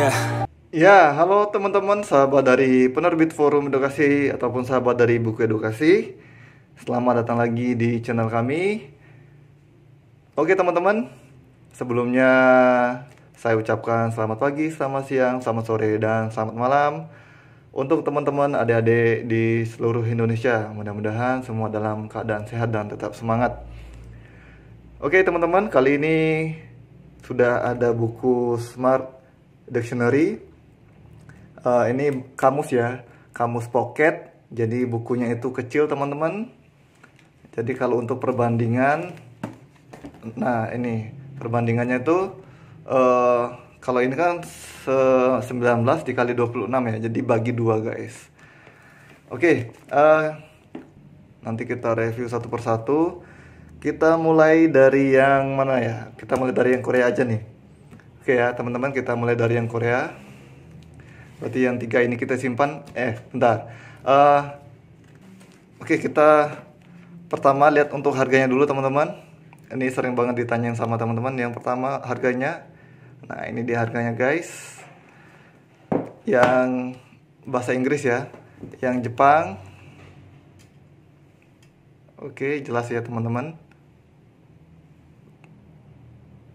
Ya. Ya, halo teman-teman sahabat dari penerbit forum edukasi ataupun sahabat dari buku edukasi. Selamat datang lagi di channel kami. Oke teman-teman, sebelumnya saya ucapkan selamat pagi, selamat siang, selamat sore, dan selamat malam. Untuk teman-teman adik-adik di seluruh Indonesia, mudah-mudahan semua dalam keadaan sehat dan tetap semangat. Oke teman-teman, kali ini sudah ada buku Smart dictionary uh, ini kamus ya kamus pocket jadi bukunya itu kecil teman-teman jadi kalau untuk perbandingan nah ini perbandingannya itu uh, kalau ini kan 19 dikali 26 ya jadi bagi dua guys oke okay, uh, eh, nanti kita review satu persatu kita mulai dari yang mana ya kita mulai dari yang Korea aja nih Oke ya teman-teman kita mulai dari yang Korea. Berarti yang tiga ini kita simpan. Eh bentar. Uh, Oke kita pertama lihat untuk harganya dulu teman-teman. Ini sering banget ditanyain sama teman-teman. Yang pertama harganya. Nah ini dia harganya guys. Yang bahasa Inggris ya. Yang Jepang. Oke jelas ya teman-teman.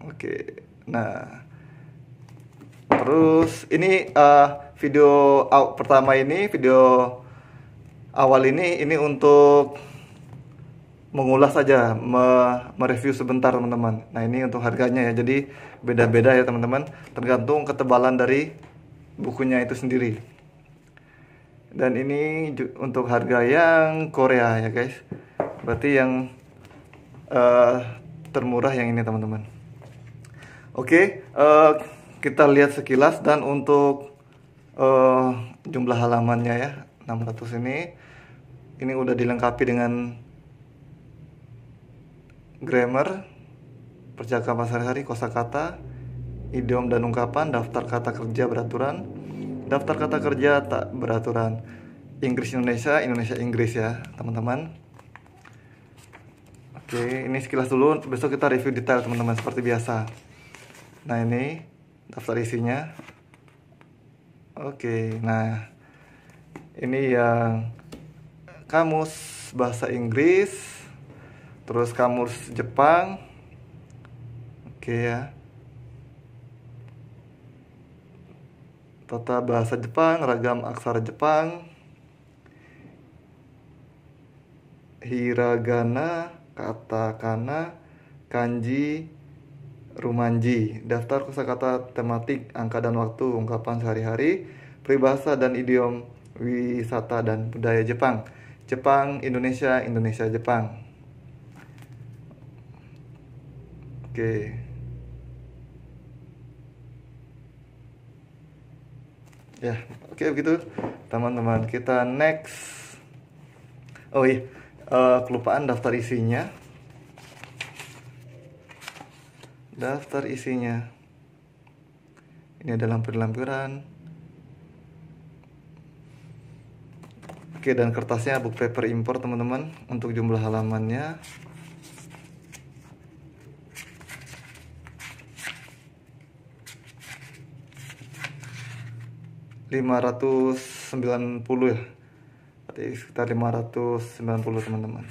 Oke. Nah Terus ini uh, video pertama ini video awal ini ini untuk mengulas saja me mereview sebentar teman-teman. Nah ini untuk harganya ya jadi beda-beda ya teman-teman tergantung ketebalan dari bukunya itu sendiri. Dan ini untuk harga yang Korea ya guys. Berarti yang uh, termurah yang ini teman-teman. Oke. Okay, uh, eh, kita lihat sekilas dan untuk uh, jumlah halamannya ya 600 ini ini udah dilengkapi dengan grammar percakapan sehari-hari kosakata idiom dan ungkapan daftar kata kerja beraturan daftar kata kerja tak beraturan Inggris Indonesia Indonesia Inggris ya teman-teman Oke, ini sekilas dulu. Besok kita review detail, teman-teman, seperti biasa. Nah, ini daftar isinya oke okay, nah ini yang kamus bahasa Inggris terus kamus Jepang oke okay, ya tata bahasa Jepang ragam aksara Jepang hiragana katakana kanji Rumanji, daftar kosakata tematik, angka dan waktu, ungkapan sehari-hari, peribahasa dan idiom wisata dan budaya Jepang. Jepang, Indonesia, Indonesia, Jepang. Oke. Ya, oke begitu teman-teman. Kita next. Oh iya, uh, kelupaan daftar isinya. daftar isinya ini ada lampiran-lampiran oke dan kertasnya book paper impor teman-teman untuk jumlah halamannya lima ratus sembilan puluh ya berarti sekitar lima ratus sembilan puluh teman-teman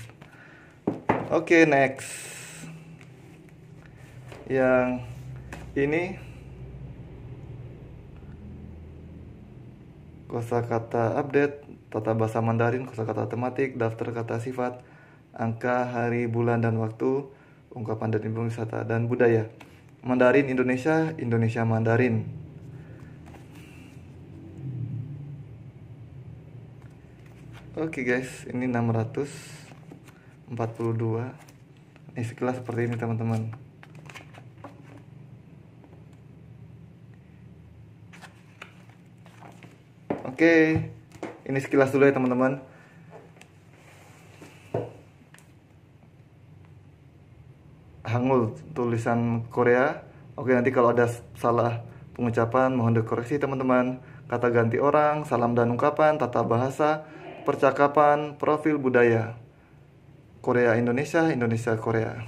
oke next yang ini kosa kata update, tata bahasa Mandarin, kosa kata tematik, daftar kata sifat, angka, hari, bulan dan waktu, ungkapan dan ilmu wisata dan budaya. Mandarin Indonesia, Indonesia Mandarin. Oke okay guys, ini 642. Ini sekilas seperti ini teman-teman. Oke, ini sekilas dulu ya teman-teman. Hangul tulisan Korea. Oke, nanti kalau ada salah pengucapan mohon dikoreksi teman-teman. Kata ganti orang, salam dan ungkapan, tata bahasa, percakapan, profil budaya. Korea Indonesia, Indonesia Korea.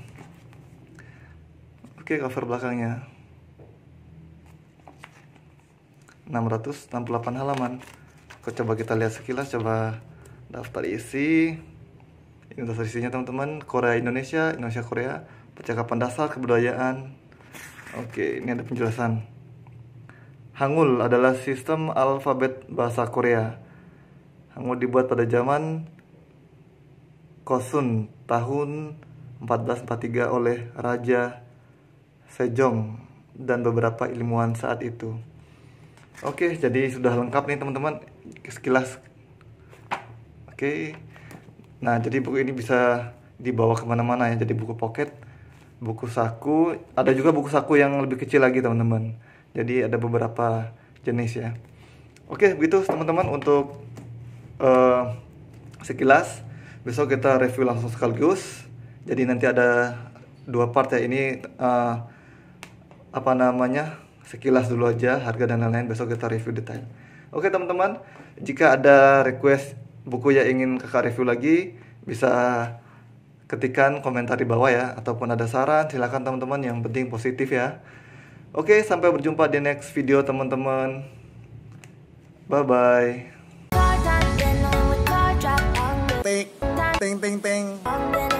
Oke, cover belakangnya. 668 halaman coba kita lihat sekilas coba daftar isi ini daftar isinya teman-teman Korea Indonesia Indonesia Korea percakapan dasar kebudayaan oke ini ada penjelasan Hangul adalah sistem alfabet bahasa Korea Hangul dibuat pada zaman Kosun tahun 1443 oleh Raja Sejong dan beberapa ilmuwan saat itu. Oke, jadi sudah lengkap nih teman-teman sekilas. Oke, nah jadi buku ini bisa dibawa kemana-mana ya. Jadi buku pocket, buku saku, ada juga buku saku yang lebih kecil lagi teman-teman. Jadi ada beberapa jenis ya. Oke, begitu teman-teman untuk uh, sekilas. Besok kita review langsung sekaligus. Jadi nanti ada dua part ya ini uh, apa namanya? sekilas dulu aja harga dan lain-lain besok kita review detail oke teman-teman jika ada request buku yang ingin kakak review lagi bisa ketikan komentar di bawah ya ataupun ada saran silahkan teman-teman yang penting positif ya oke sampai berjumpa di next video teman-teman bye bye ting ting ting